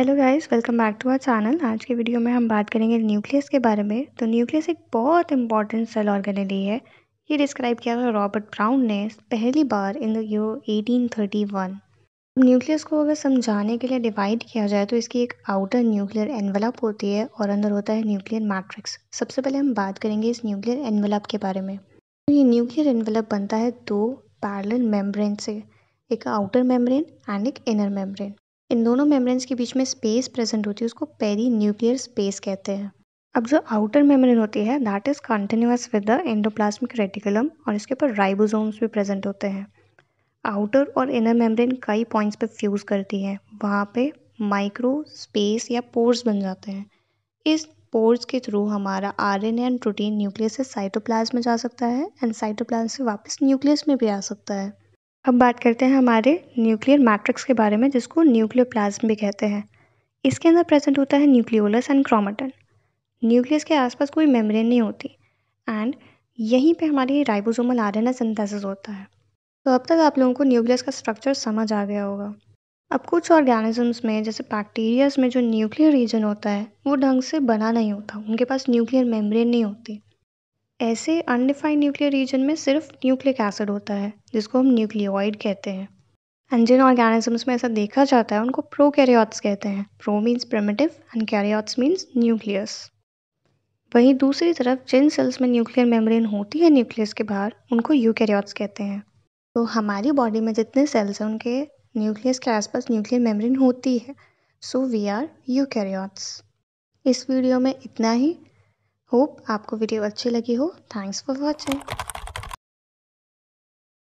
hello guys welcome back to our channel आज के video में हम बात करेंगे न्यूक्लियस के बारे में तो न्यूक्लियस एक बहुत इंपॉर्टेंट सेल ऑर्गेनली है ये डिस्क्राइब किया गया रॉबर्ट ब्राउन ने पहली बार इन द थर्टी 1831 न्यूक्लियस को अगर समझाने के लिए डिवाइड किया जाए तो इसकी एक आउटर न्यूक्लियर एनवलप होती है और अंदर होता है न्यूक्लियर मैट्रिक्स सबसे पहले हम बात करेंगे इस न्यूक्लियर एनवलप के बारे में तो ये न्यूक्लियर एनवलप बनता है दो पैरल मेम्ब्रेन से एक आउटर मेम्ब्रेन एंड एक इनर मेम्ब्रेन इन दोनों मेम्ब्रेन्स के बीच में स्पेस प्रेजेंट होती है उसको न्यूक्लियर स्पेस कहते हैं अब जो आउटर मेम्ब्रेन होती है that is continuous with the endoplasmic reticulum और इसके ऊपर राइबोसोम्स भी प्रेजेंट होते हैं आउटर और इनर मेम्ब्रेन कई पॉइंट्स पे फ्यूज़ करती है वहाँ पे माइक्रो स्पेस या पोर्स बन जाते हैं इस पोर्स के थ्रू हमारा R N and protein nucleus से साइटोप्लाज्म में जा सकता है एंड साइटोप्लाज्म से वापस न्यूक्लियस में भी आ सकता है अब बात करते हैं हमारे न्यूक्लियर मैट्रिक्स के बारे में जिसको न्यूक्लियर प्लाज्म भी कहते हैं इसके अंदर प्रेजेंट होता है न्यूक्लियोलस एंड क्रोमेटन न्यूक्लियस के आसपास कोई मेम्ब्रेन नहीं होती एंड यहीं पे हमारी राइबोसोमल एन सिंथेसिस होता है तो अब तक आप लोगों को न्यूक्लियस का स्ट्रक्चर समझ आ गया होगा अब कुछ ऑर्गेनिजम्स में जैसे बैक्टीरियाज में जो न्यूक्लियर रीजन होता है वो ढंग से बना नहीं होता उनके पास न्यूक्लियर मेम्ब्रेन नहीं होती ऐसे अनडिफाइंड न्यूक्लियर रीजन में सिर्फ न्यूक्लिक एसिड होता है जिसको हम न्यूक्लियोइड कहते हैं एंड जिन ऑर्गेनिजम्स में ऐसा देखा जाता है उनको प्रो प्रोकैरियोट्स कहते हैं pro means primitive and karyotes means nucleus वहीं दूसरी तरफ जिन सेल्स में न्यूक्लियर मेम्ब्रेन होती है न्यूक्लियस के बाहर उनको यूकैरियोट्स कहते हैं तो हमारी बॉडी में जितने सेल्स हैं उनके न्यूक्लियस के आसपास न्यूक्लियर मेम्ब्रेन होती है सो वी आर यूकैरियोट्स इस वीडियो में इतना ही होप आपको वीडियो अच्छी लगी हो थैंक्स फॉर वॉचिंग